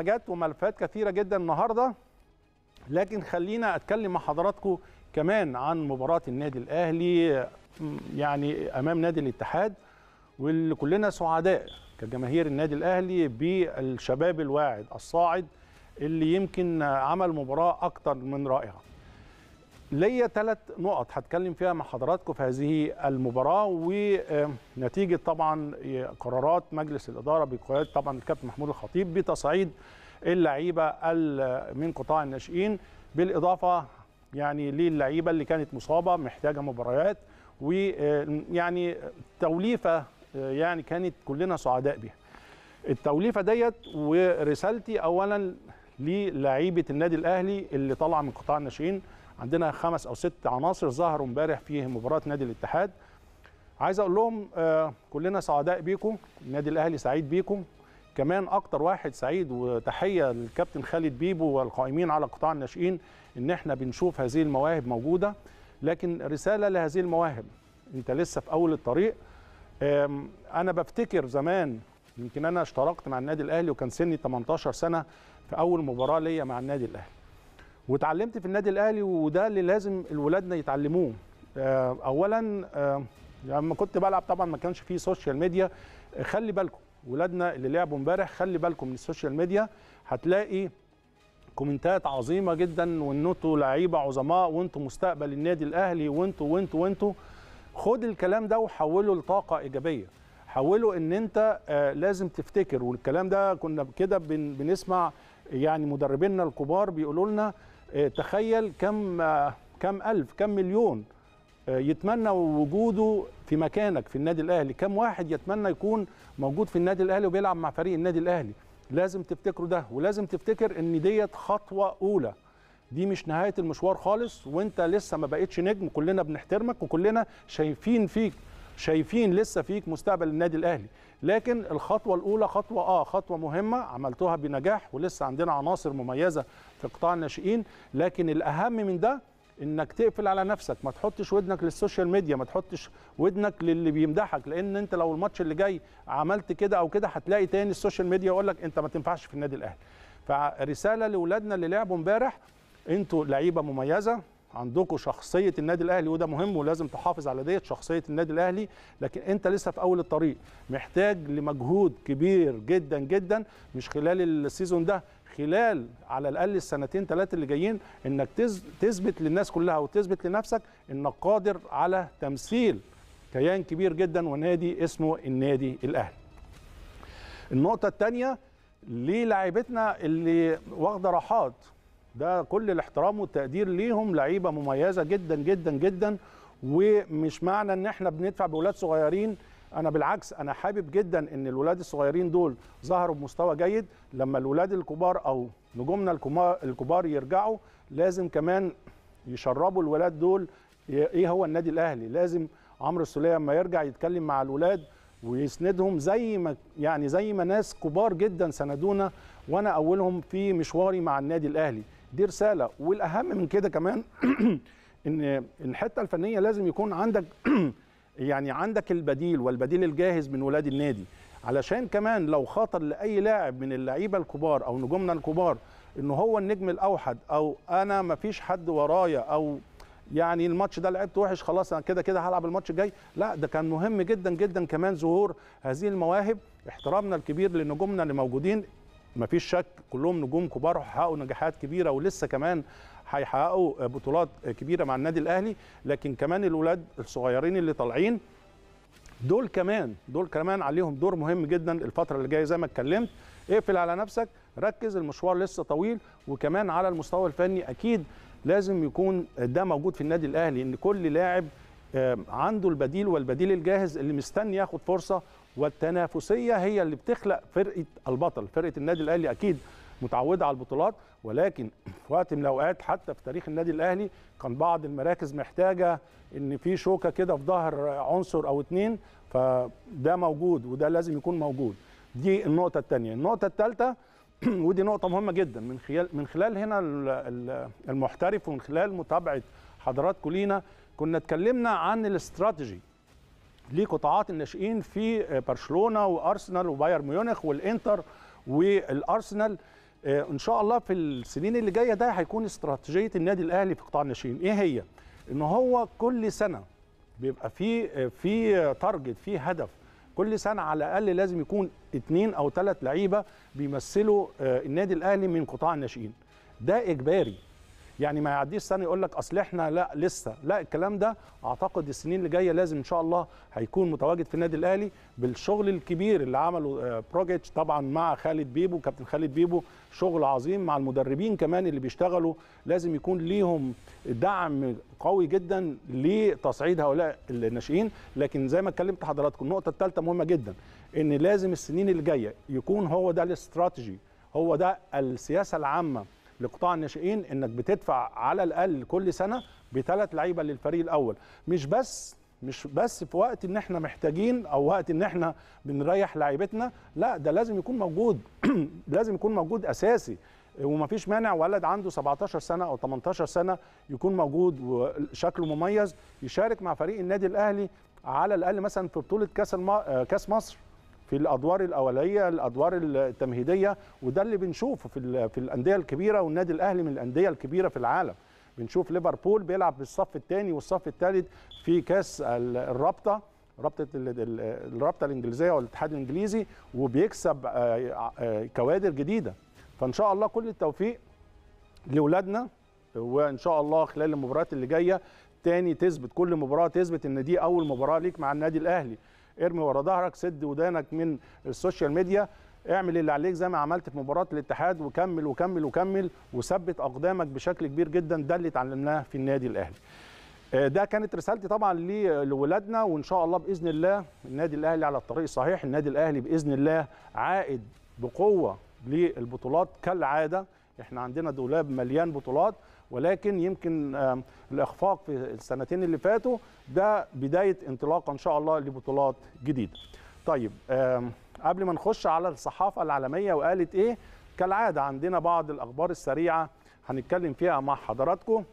حاجات وملفات كثيرة جدا النهاردة لكن خلينا أتكلم مع حضراتكم كمان عن مباراة النادي الأهلي يعني أمام نادي الاتحاد واللي كلنا سعداء كجماهير النادي الأهلي بالشباب الواعد الصاعد اللي يمكن عمل مباراة أكتر من رائعة ليا ثلاث نقط هتكلم فيها مع حضراتكم في هذه المباراه ونتيجه طبعا قرارات مجلس الاداره بقياده طبعا الكابتن محمود الخطيب بتصعيد اللعيبه من قطاع الناشئين بالاضافه يعني للعيبه اللي كانت مصابه محتاجه مباريات ويعني توليفه يعني كانت كلنا سعداء بها. التوليفه ديت ورسالتي اولا للعيبه النادي الاهلي اللي طالعه من قطاع الناشئين عندنا خمس او ست عناصر ظهروا امبارح في مباراه نادي الاتحاد عايز اقول لهم آه، كلنا سعداء بيكم النادي الاهلي سعيد بيكم كمان اكتر واحد سعيد وتحيه للكابتن خالد بيبو والقائمين على قطاع الناشئين ان احنا بنشوف هذه المواهب موجوده لكن رساله لهذه المواهب انت لسه في اول الطريق انا بفتكر زمان يمكن انا اشتركت مع النادي الاهلي وكان سني 18 سنه في اول مباراه ليا مع النادي الاهلي واتعلمت في النادي الاهلي وده اللي لازم ولادنا يتعلموه آه، اولا آه، يعني لما كنت بلعب طبعا ما كانش فيه سوشيال ميديا خلي بالكم ولادنا اللي لعبوا امبارح خلي بالكم من السوشيال ميديا هتلاقي كومنتات عظيمه جدا وان لعيبه عظماء وانتوا مستقبل النادي الاهلي وانتوا وانتوا وانتوا خد الكلام ده وحوله لطاقه ايجابيه حوله ان انت آه، لازم تفتكر والكلام ده كنا كده بنسمع يعني مدربينا الكبار بيقولوا لنا آه، تخيل كم آه، كم ألف كم مليون آه، يتمنى وجوده في مكانك في النادي الأهلي كم واحد يتمنى يكون موجود في النادي الأهلي وبيلعب مع فريق النادي الأهلي لازم تفتكروا ده ولازم تفتكر ان ديت خطوة أولى دي مش نهاية المشوار خالص وانت لسه ما بقتش نجم كلنا بنحترمك وكلنا شايفين فيك شايفين لسه فيك مستقبل النادي الاهلي لكن الخطوه الاولى خطوه اه خطوه مهمه عملتوها بنجاح ولسه عندنا عناصر مميزه في قطاع الناشئين لكن الاهم من ده انك تقفل على نفسك ما تحطش ودنك للسوشيال ميديا ما تحطش ودنك للي بيمدحك لان انت لو الماتش اللي جاي عملت كده او كده هتلاقي تاني السوشيال ميديا يقول لك انت ما تنفعش في النادي الاهلي فرساله لاولادنا اللي لعبوا امبارح انتوا لعيبه مميزه عندكم شخصيه النادي الاهلي وده مهم ولازم تحافظ على ديت شخصيه النادي الاهلي لكن انت لسه في اول الطريق محتاج لمجهود كبير جدا جدا مش خلال السيزون ده خلال على الاقل السنتين ثلاثه اللي جايين انك تثبت للناس كلها وتثبت لنفسك انك قادر على تمثيل كيان كبير جدا ونادي اسمه النادي الاهلي النقطه الثانيه للاعيبتنا اللي واخده راحات ده كل الاحترام والتقدير ليهم لعيبه مميزه جدا جدا جدا ومش معنى ان احنا بندفع باولاد صغيرين انا بالعكس انا حابب جدا ان الولاد الصغيرين دول ظهروا بمستوى جيد لما الولاد الكبار او نجومنا الكبار يرجعوا لازم كمان يشربوا الولاد دول ايه هو النادي الاهلي لازم عمرو السوليه لما يرجع يتكلم مع الولاد ويسندهم زي ما يعني زي ما ناس كبار جدا سندونا وانا اولهم في مشواري مع النادي الاهلي دي رساله والاهم من كده كمان ان الحته الفنيه لازم يكون عندك يعني عندك البديل والبديل الجاهز من ولاد النادي علشان كمان لو خاطر لاي لاعب من اللعيبه الكبار او نجومنا الكبار ان هو النجم الاوحد او انا ما فيش حد ورايا او يعني الماتش ده لعبت وحش خلاص انا كده كده هلعب الماتش الجاي لا ده كان مهم جدا جدا كمان ظهور هذه المواهب احترامنا الكبير لنجومنا اللي موجودين مفيش شك كلهم نجوم كبار وحققوا نجاحات كبيره ولسه كمان هيحققوا بطولات كبيره مع النادي الاهلي لكن كمان الاولاد الصغيرين اللي طالعين دول كمان دول كمان عليهم دور مهم جدا الفتره اللي جايه زي ما اتكلمت اقفل على نفسك ركز المشوار لسه طويل وكمان على المستوى الفني اكيد لازم يكون ده موجود في النادي الاهلي ان كل لاعب عنده البديل والبديل الجاهز اللي مستني ياخد فرصه والتنافسيه هي اللي بتخلق فرقه البطل فرقه النادي الاهلي اكيد متعوده على البطولات ولكن في وقت من الاوقات حتى في تاريخ النادي الاهلي كان بعض المراكز محتاجه ان في شوكه كده في ظهر عنصر او اتنين فده موجود وده لازم يكون موجود دي النقطه الثانيه النقطه الثالثه ودي نقطه مهمه جدا من خلال من خلال هنا المحترف ومن خلال متابعه حضراتكم لينا كنا اتكلمنا عن الاستراتيجي لقطاعات الناشئين في برشلونه وارسنال وبايرن ميونخ والانتر والارسنال آه، ان شاء الله في السنين اللي جايه ده هيكون استراتيجيه النادي الاهلي في قطاع الناشئين ايه هي ان هو كل سنه بيبقى في آه، في تارجت في هدف كل سنه على الاقل لازم يكون اثنين او ثلاث لعيبه بيمثلوا آه، النادي الاهلي من قطاع الناشئين ده اجباري يعني ما يعديش سنه يقول لك اصل احنا لا لسه لا الكلام ده اعتقد السنين اللي جايه لازم ان شاء الله هيكون متواجد في النادي الاهلي بالشغل الكبير اللي عمله بروجيتش آه، طبعا مع خالد بيبو كابتن خالد بيبو شغل عظيم مع المدربين كمان اللي بيشتغلوا لازم يكون ليهم دعم قوي جدا لتصعيد هؤلاء الناشئين لكن زي ما اتكلمت حضراتكم النقطه الثالثه مهمه جدا ان لازم السنين اللي جايه يكون هو ده الاستراتيجي هو ده السياسه العامه لقطاع الناشئين انك بتدفع على الاقل كل سنه بثلاث لعيبه للفريق الاول مش بس مش بس في وقت ان احنا محتاجين او وقت ان احنا بنريح لعيبتنا لا ده لازم يكون موجود لازم يكون موجود اساسي وما فيش مانع ولد عنده 17 سنه او 18 سنه يكون موجود وشكله مميز يشارك مع فريق النادي الاهلي على الاقل مثلا في بطوله كاس آه، كاس مصر في الادوار الاوليه الادوار التمهيديه وده اللي بنشوفه في في الانديه الكبيره والنادي الاهلي من الانديه الكبيره في العالم بنشوف ليفربول بيلعب بالصف الثاني والصف الثالث في كاس الرابطه رابطه الرابطه الانجليزيه والاتحاد الانجليزي وبيكسب آه، آه، كوادر جديده فان شاء الله كل التوفيق لاولادنا وان شاء الله خلال المباريات اللي جايه تاني تثبت كل مباراه تثبت ان دي اول مباراه ليك مع النادي الاهلي ارمي ورا ظهرك سد ودانك من السوشيال ميديا اعمل اللي عليك زي ما عملت في مباراه الاتحاد وكمل وكمل وكمل وثبت اقدامك بشكل كبير جدا ده اللي اتعلمناه في النادي الاهلي آه، ده كانت رسالتي طبعا لولادنا وان شاء الله باذن الله النادي الاهلي على الطريق الصحيح النادي الاهلي باذن الله عائد بقوه للبطولات كالعاده احنا عندنا دولاب مليان بطولات ولكن يمكن الاخفاق في السنتين اللي فاتوا ده بدايه انطلاقه ان شاء الله لبطولات جديده طيب قبل ما نخش على الصحافه العالميه وقالت ايه كالعاده عندنا بعض الاخبار السريعه هنتكلم فيها مع حضراتكم